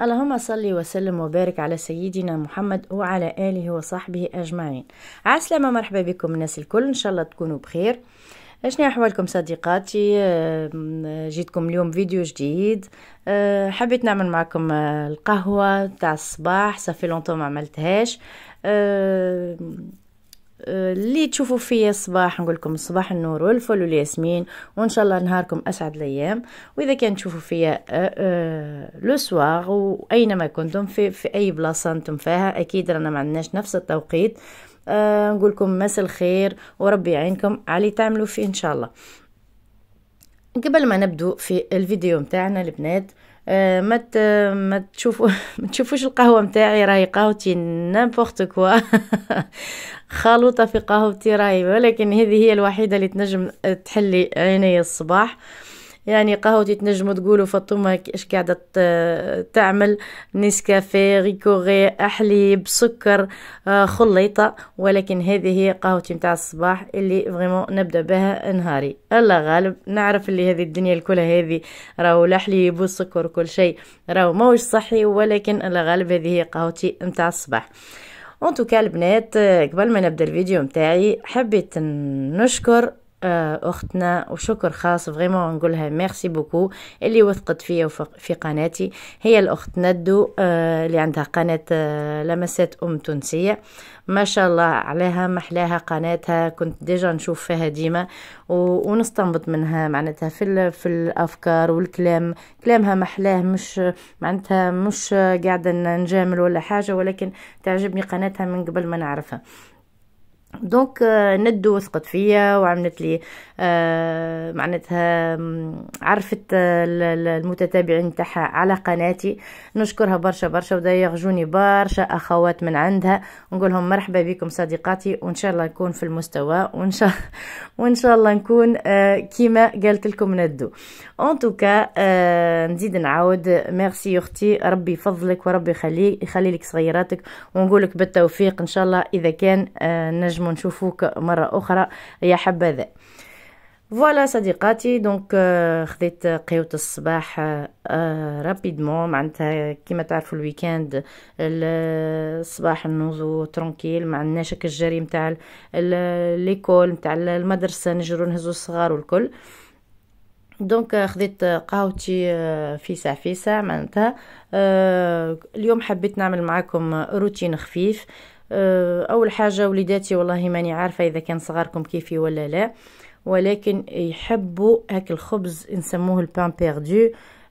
اللهم صل وسلم وبارك على سيدنا محمد وعلى آله وصحبه أجمعين عسلامة مرحبا بكم الناس الكل إن شاء الله تكونوا بخير اشني احوالكم صديقاتي جيتكم اليوم فيديو جديد أه، حبيت نعمل معكم القهوه تاع الصباح صافي لونتو ما عملتهاش أه، اللي تشوفوا فيا الصباح نقول لكم صباح النور والفل والياسمين وان شاء الله نهاركم اسعد الايام واذا كان تشوفوا فيا آه، آه، لو سوار واينما كنتم في, في اي بلاصه انتم فيها اكيد رانا ما عندناش نفس التوقيت آه، نقول لكم مساء الخير وربي يعينكم علي تعملوا فيه ان شاء الله قبل ما نبدو في الفيديو متاعنا البنات آه آه، ما ما تشوفوا ما تشوفوش القهوه نتاعي راهي قهوتي نيمبورت كوا خلوطه في قهوتي راهي ولكن هذه هي الوحيده اللي تنجم تحلي عيني الصباح يعني قهوتي تنجموا تقولوا فطومة اش قاعدة تعمل نسكافيه ريكوغي أحليب سكر آه، خليطة ولكن هذه هي قهوتي متاع الصباح اللي فريمون نبدأ بها نهاري الله غالب نعرف اللي هذه الدنيا الكلها هذه راهو الأحليب والسكر وكل شيء راهو موش صحي ولكن الله غالب هذه هي قهوتي متاع الصباح انتو كالبنات euh, قبل ما نبدا الفيديو متاعي حبيت نشكر آه، اختنا وشكر خاص فريمون نقولها ميرسي بوكو اللي وثقت فيا في قناتي هي الاخت ندو آه، اللي عندها قناه آه، لمسات ام تونسيه ما شاء الله عليها محلاها قناتها كنت ديجا نشوف فيها ديما ونستنبط منها معناتها في في الافكار والكلام كلامها محلاه مش معناتها مش قاعده نجامل ولا حاجه ولكن تعجبني قناتها من قبل ما نعرفها دونك آه، ندو وثقت فيا وعملت لي آه، معناتها عرفت آه، المتتابعين تاعها على قناتي نشكرها برشا برشا ودا يغجوني برشا اخوات من عندها نقول لهم مرحبا بكم صديقاتي وان شاء الله نكون في المستوى وان شاء وان شاء الله نكون كيما قالت لكم ندو ان توكا نزيد نعاود ميرسي اختي ربي يفضلك وربي يخلي يخلي لك صغيراتك ونقول لك بالتوفيق ان شاء الله اذا كان نجم لازم نشوفوك مرة أخرى يا حبذا فوالا صديقاتي دونك خديت قهوة الصباح رابيدمون euh, معناتها كيما تعرفوا الويكاند الصباح نوزو ترونكيل ما هاك الجري نتاع ليكول نتاع المدرسة نجرو نهزو الصغار والكل دونك euh, خديت قهوتي euh, فيسع فيسع معناتها اليوم حبيت نعمل معاكم روتين خفيف آه، اول حاجه وليداتي والله ماني عارفه اذا كان صغاركم كيفي ولا لا ولكن يحبوا هاك الخبز نسموه البان بيردو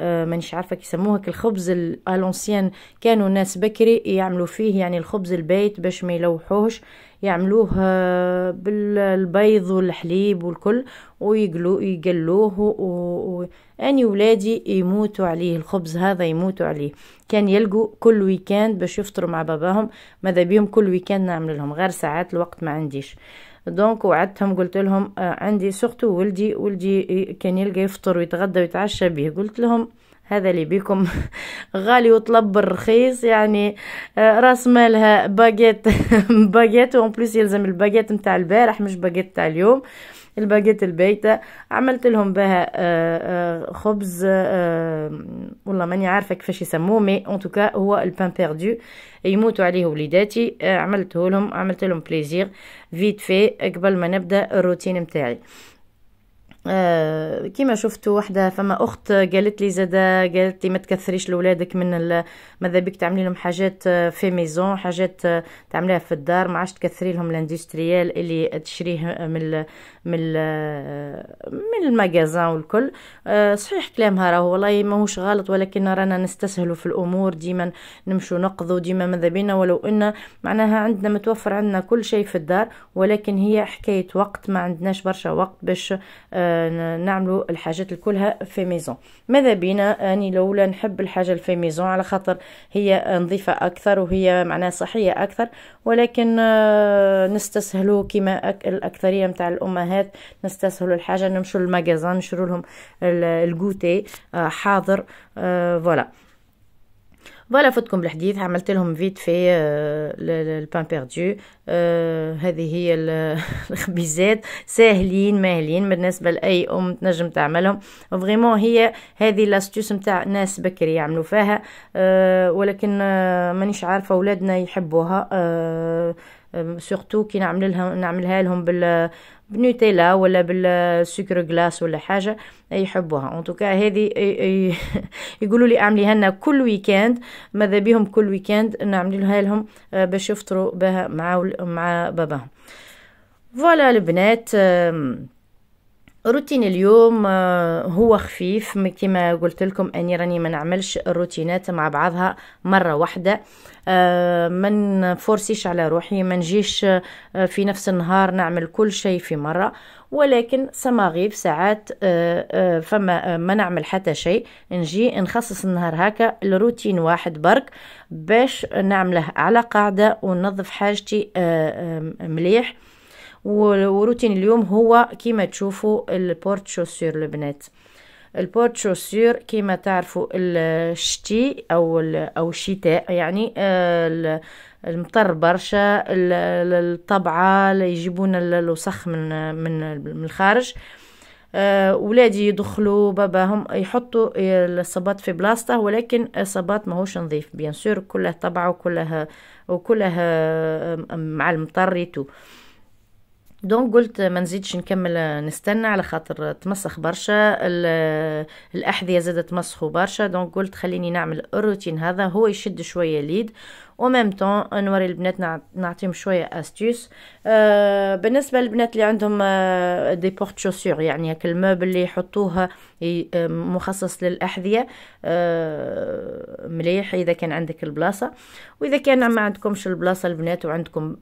آه مانيش عارفه كيسموه هاك الخبز الالونسيان كانوا ناس بكري يعملوا فيه يعني الخبز البيت باش ما يلوحوهش يعملوه آه، بالبيض والحليب والكل ويقلو يقلوه و... و... اني ولادي يموتوا عليه الخبز هذا يموتوا عليه كان يلقوا كل ويكاند باش يفطروا مع باباهم ماذا بيهم كل ويكاند نعمل لهم غير ساعات الوقت ما عنديش دونك وعدتهم قلت لهم آه، عندي سورتو ولدي ولدي آه، كان يلقى يفطر ويتغدى ويتعشى به قلت لهم هذا اللي بيكم غالي وطلب الرخيص يعني آه، راس مالها باجيت باجيت وان بليس يلزم الباجيت نتاع البارح مش باجيت تاع اليوم الباجيت البيتة عملت لهم بها آه، آه، خبز والله ماني عارفه كيفاش يسموه مي ان توكا هو البان بيردو يموتوا عليه وليداتي عملته لهم عملت لهم بليزير فيت في قبل ما نبدا الروتين نتاعي آه، كما شفتوا وحده فما اخت قالت لي زادا قالت لي ما تكثريش لاولادك من ماذا بك تعملي لهم حاجات آه، في ميزون حاجات آه، تعمليها في الدار ما عادش تكثري لهم الاندستريال اللي تشريه من من من المجازان والكل آه، صحيح كلامها راه والله ماهوش غلط ولكن رانا نستسهلوا في الامور ديما نمشوا نقضوا ديما ماذا بينا ولو ان معناها عندنا متوفر عندنا كل شيء في الدار ولكن هي حكايه وقت ما عندناش برشا وقت باش آه، نعملوا الحاجات الكلها في ميزون ماذا بينا اني لولا نحب الحاجه في ميزون على خاطر هي نظيفه اكثر وهي معناها صحيه اكثر ولكن آه، نستسهلوا كما الاكثريه متاع الامهات الامهات نستسهلوا الحاجه نمشوا للمجازان نشروا لهم الجوتي آه، حاضر آه، فوالا فوالا فوتكم بالحديث عملت لهم فيت في آه، البان بيردو هذه هي الخبيزات ساهلين ماهلين بالنسبه لاي ام تنجم تعملهم فريمون هي هذه لاستيوس نتاع ناس بكري يعملوا فيها ولكن مانيش عارفه اولادنا يحبوها سورتو كي نعمل لهم نعملها لهم بال بنوتيلا ولا بالسكر غلاس ولا حاجه يحبوها ان توكا هذه يقولوا لي اعمليها لنا كل ويكاند ماذا بيهم كل ويكاند نعملها لهم آه، باش يفطروا بها مع مع باباهم فوالا البنات روتين اليوم آه، هو خفيف كما قلت لكم اني راني ما نعملش الروتينات مع بعضها مره واحده آه، ما نفورسيش على روحي ما نجيش آه، في نفس النهار نعمل كل شيء في مره ولكن سماغيب ساعات فما ما نعمل حتى شيء نجي نخصص النهار هكا لروتين واحد برك باش نعمله على قاعده وننظف حاجتي مليح وروتين اليوم هو كيما تشوفوا البورت شوسير البنات البورت شوسير كيما تعرفوا الشتي او او الشتاء يعني آه، المطر برشا الطبعه يجيبون الوسخ من من الخارج آه، ولادي يدخلوا باباهم يحطوا الصباط في بلاصته ولكن الصباط ماهوش نظيف بيان سور كله طبعه وكله وكله آه، مع المطر يتو. دونك قلت ما نزيدش نكمل نستنى على خاطر تمسخ برشا الاحذيه زادت تمسخوا برشا دونك قلت خليني نعمل الروتين هذا هو يشد شويه ليد او ميم طون نوري البنات نعطيهم شويه استيس بالنسبه للبنات اللي عندهم دي بورت شوسور يعني هاك الموبل اللي يحطوها آه، مخصص للاحذيه آه، مليح اذا كان عندك البلاصه واذا كان ما عندكمش البلاصه البنات وعندكم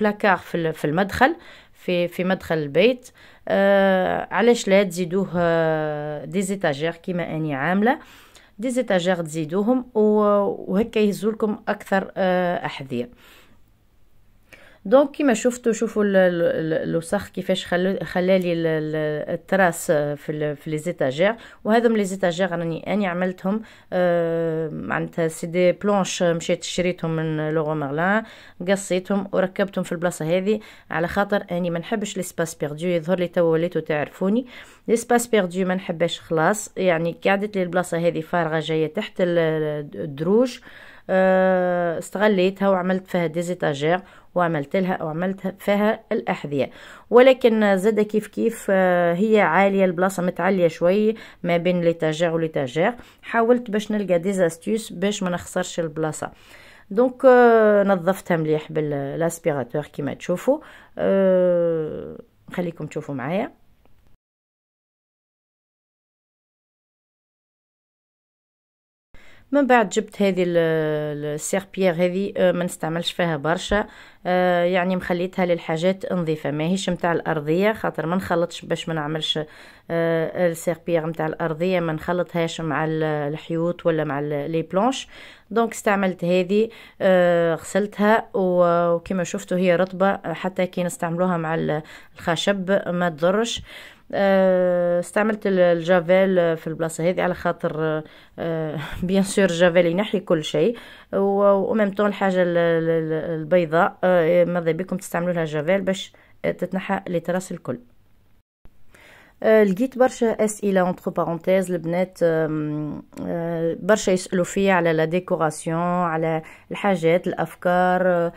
بلاكار آه، في في المدخل في في مدخل البيت علاش لا تزيدوه ديزيتاجير كيما اني عامله دي زيتاجير تزيدوهم وهكا يهزولكم اكثر آه، احذيه دونك كيما شفتوا شوفوا الوسخ كيفاش خلى لي التراس في ال في لي زيتاجير وهذم لي زيتاجير راني اني عملتهم آه، معناتها سي دي بلونش مشيت شريتهم من لوغو مارلان قصيتهم وركبتهم في البلاصه هذه على خاطر اني ما نحبش سباس بيردو يظهر لي تو وليتو تعرفوني سباس بيردو ما نحبهاش خلاص يعني قعدت لي البلاصه هذه فارغه جايه تحت الدروج آه، استغليتها وعملت فيها زيتاجير وعملت لها وعملت فيها الاحذيه ولكن زاد كيف كيف آه، هي عاليه البلاصه متعليه شوي ما بين ليتاجير وليتاجير حاولت باش نلقى ديزاستيوس باش ما نخسرش البلاصه دونك آه، نظفتها مليح بالاسبيراتور كيما تشوفوا آه، نخليكم تشوفوا معايا من بعد جبت هذه السيربيير هذه آه، ما نستعملش فيها برشا آه، يعني مخليتها للحاجات نظيفه ماهيش متاع الارضيه خاطر ما نخلطش باش ما نعملش آه، السيربيير متاع الارضيه ما نخلطهاش مع الحيوط ولا مع لي بلونش دونك استعملت هذه غسلتها وكما شفتوا هي رطبه حتى كي نستعملوها مع الخشب ما تضرش آه، استعملت الجافيل في البلاصه هذه على خاطر آه، بيان سور الجافيل ينحي كل شيء وميم طون الحاجه البيضاء آه، ماذا بكم تستعملوا لها الجافيل باش تتنحى تراس الكل لقيت برشا اسئله اونتر بارونتيز البنات برشا يسالوا فيا على لا ديكوراسيون على الحاجات الافكار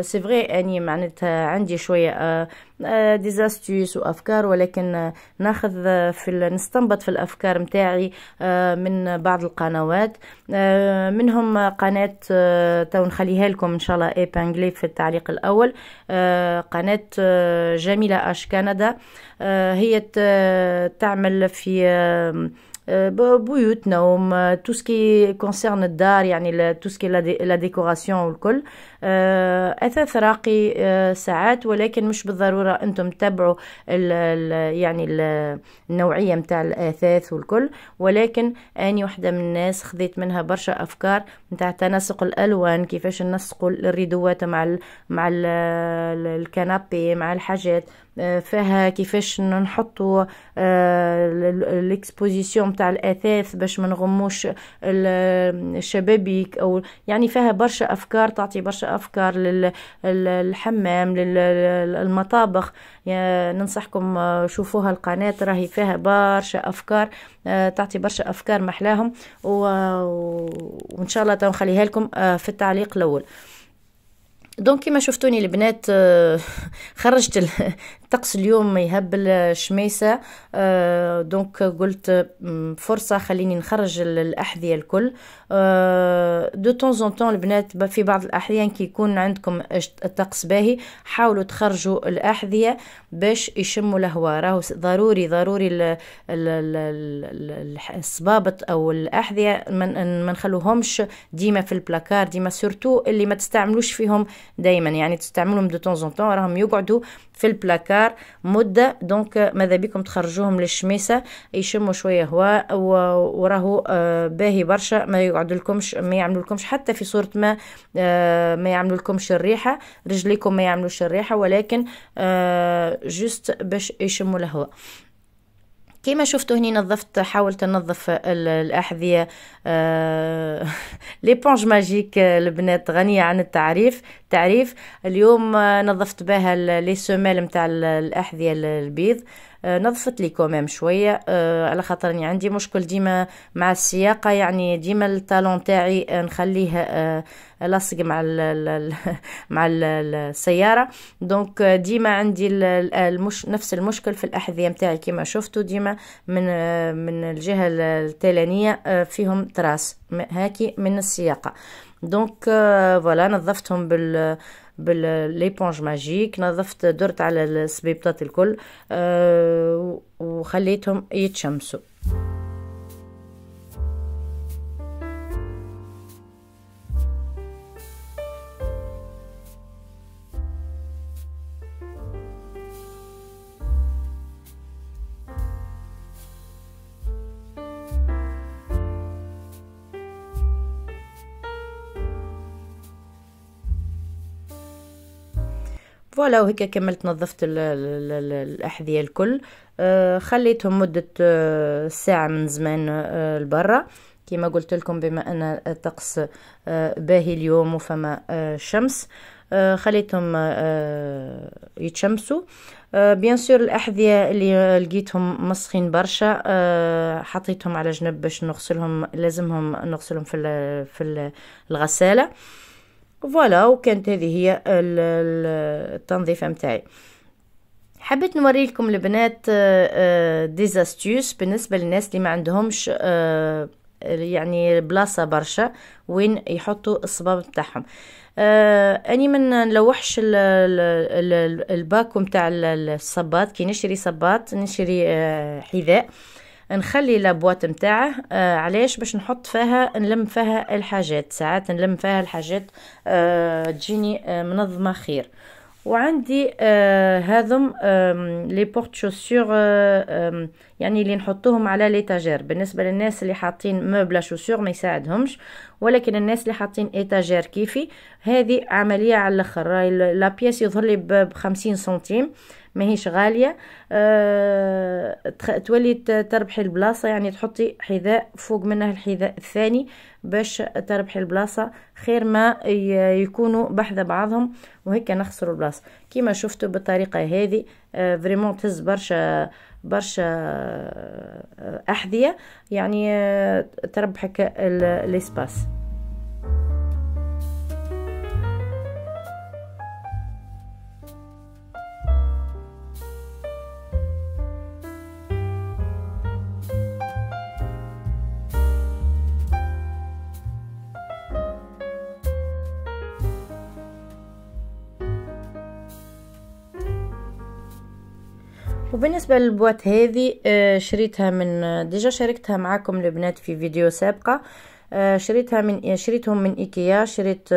سي فري اني معناتها عندي شويه ديزاستيوس آه، وافكار آه، ولكن آه، ناخذ في نستنبط في الافكار متاعي من بعض القنوات منهم قناه تو نخليها لكم ان شاء الله ايبانغلي في التعليق الاول قناه جميله اش كندا هي تعمل في بيوت نوم توسكي كونسيرن الدار يعني توسكي لا ديكوراسيون والكل آه، اثاث راقي آه، ساعات ولكن مش بالضروره انتم تتبعوا ال ال يعني ال النوعيه متاع الاثاث والكل ولكن اني وحده من الناس خذيت منها برشا افكار متاع تناسق الالوان كيفاش ننسقوا الريدوات مع الـ مع ال الكنابي مع الحاجات آه، فيها كيفاش نحطوا الاكسبوزيسيون تاع الاثاث باش ما نغموش الشبابيك او يعني فيها برشا افكار تعطي برشا للأفكار للحمام للمطابخ ننصحكم آه، شوفوها القناة راهي فيها برشا أفكار آه، تعطي برشا أفكار محلاهم وإن شاء الله نخليها لكم آه، في التعليق الأول دونك كيما شفتوني البنات خرجت الطقس اليوم يهبل الشميسة آه دونك قلت فرصة خليني نخرج الأحذية الكل آه دو طون زون طون البنات في بعض الأحيان كي يكون عندكم الطقس باهي حاولوا تخرجوا الأحذية باش يشموا الهواء راهو ضروري ضروري الصبابط أو الأحذية ما نخلوهمش ديما في البلاكار ديما سورتو اللي ما تستعملوش فيهم دايما يعني تستعملهم دو طون زون طون راهم يقعدوا في البلاكار مدة دونك ماذا بكم تخرجوهم للشميسة يشموا شوية هواء وراهو آه، باهي برشا ما يقعدلكمش ما يعملولكمش حتى في صورة ما آه، ما يعملولكمش الريحة رجليكم ما يعملوش الريحة ولكن آه، جست باش يشموا الهواء كما شفتوا هني نظفت حاولت ننظف الاحذيه لي بونج ماجيك البنات غنيه عن التعريف التعريف اليوم آه، نظفت بها لي سوميل نتاع الاحذيه البيض آه، نظفت لي كومام شويه آه، على خاطرني يعني عندي مشكل ديما مع السياقه يعني ديما التالون تاعي نخليه لاصق مع الـ مع الـ السياره دونك ديما عندي المش نفس المشكل في الاحذيه نتاعي كما شفتوا ديما من من الجهه التلانيه فيهم تراس هاكي من السياقه دونك فوالا نظفتهم بال بالليبونج ماجيك نظفت درت على السبيبطات الكل آه، وخليتهم يتشمسوا فوالا وهيك كملت نظفت الـ الـ الـ الاحذيه الكل آه، خليتهم مده آه، ساعه من زمان آه، لبرا كما قلت لكم بما ان الطقس باهي اليوم وفما شمس خليتهم يتشمسوا بيان سور الاحذيه اللي لقيتهم مسخين برشا حطيتهم على جنب باش نغسلهم لازمهم نغسلهم في في الغساله فوالا وكانت هذه هي التنظيفه متاعي حبيت نوري لكم البنات ديزاستيوس آه، آه، بالنسبه للناس اللي ما عندهمش آه، يعني بلاصه برشا وين يحطوا الصباب بتاعهم آه اني ما نلوحش الباكو نتاع الصباط كي نشري صباط نشري آه حذاء نخلي لابوات نتاعه آه علاش باش نحط فيها نلم فيها الحاجات ساعات نلم فيها الحاجات آه تجيني آه منظمه خير وعندي آه هذم آه لي بورت شوسيغ آه يعني اللي نحطوهم على ليتاجير بالنسبه للناس اللي حاطين موبلا شوسيغ ما يساعدهمش ولكن الناس اللي حاطين ايتاجير كيفي هذه عمليه على الاخر راهي لا بياس يظهر لي ب 50 سنتيم ماهيش غاليه أه تولي تربحي البلاصه يعني تحطي حذاء فوق منه الحذاء الثاني باش تربحي البلاصه خير ما يكونوا بحذا بعضهم وهيك نخسروا البلاصه كيما شفتوا بالطريقه هذه أه فريمون تهز برشا برشا آه، احذيه يعني آه، تربحك الاسباس وبالنسبة للبوات هذه آه، شريتها من آه، ديجا شاركتها معاكم البنات في فيديو سابقة آه، شريتها من شريتهم من ايكيا شريت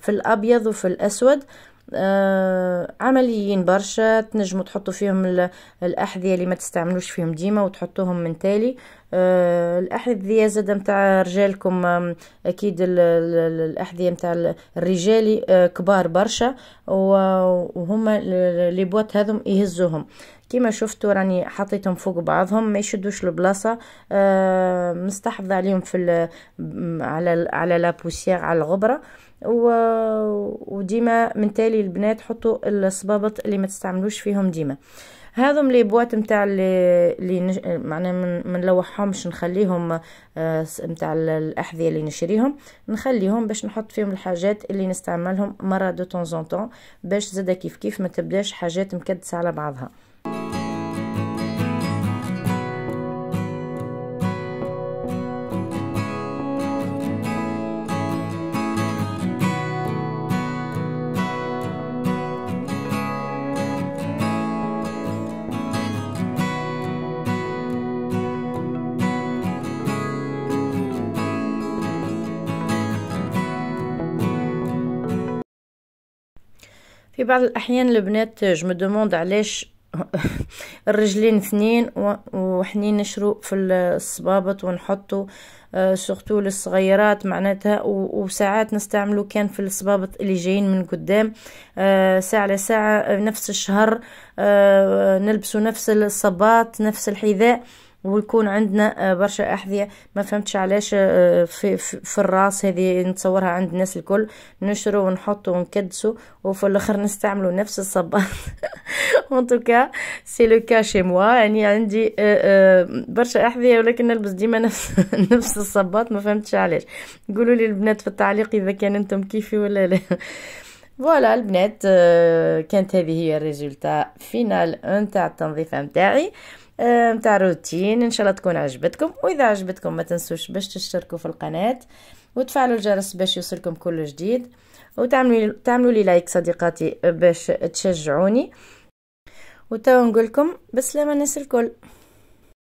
في الابيض وفي الاسود عمليين برشا تنجموا تحطوا فيهم الاحذيه اللي ما تستعملوش فيهم ديما وتحطوهم من تالي آه، الاحذيه زاده نتاع رجالكم اكيد الاحذيه نتاع الرجالي آه، كبار برشا وهما لي بوات هذم يهزوهم كما شفتوا راني حطيتهم فوق بعضهم ما يشدوش البلاصه أه مستحفظ عليهم في على ال على لابوسيير على الغبره و... وديما من تالي البنات حطوا الصبابط اللي ما تستعملوش فيهم ديما هذم لي بواط نتاع لي اللي نش... معناها ما نلوحهمش نخليهم نتاع آه، الاحذيه اللي نشريهم نخليهم باش نحط فيهم الحاجات اللي نستعملهم مره دو طون باش زاده كيف كيف ما تبداش حاجات مكدسه على بعضها بعض الأحيان البنات جو دوموند علاش الرجلين اثنين وحنين نشرو في الصبابط ونحطو سورتو آه، للصغيرات معناتها وساعات نستعملو كان في الصبابط اللي جايين من قدام آه، ساعة لساعة آه، نفس الشهر نلبسو نفس الصباط نفس الحذاء ويكون عندنا آه، برشا احذيه ما فهمتش علاش آه، في, في الراس هذه نتصورها عند الناس الكل نشرو ونحطو ونكدسو وفي الاخر نستعملو نفس الصباط اون توكا سي لو كا شي موا يعني عندي آه، برشا احذيه ولكن نلبس ديما نفس نفس الصباط ما فهمتش علاش قولوا لي البنات في التعليق اذا كان انتم كيفي ولا لا فوالا البنات كانت هذه هي الريزولتا فينال نتاع التنظيفه نتاعي آه، متاع روتين ان شاء الله تكون عجبتكم واذا عجبتكم ما تنسوش باش تشتركوا في القناه وتفعلوا الجرس باش يوصلكم كل جديد وتعملوا تعملوا لي لايك صديقاتي باش تشجعوني وتو نقولكم بسلامه الناس الكل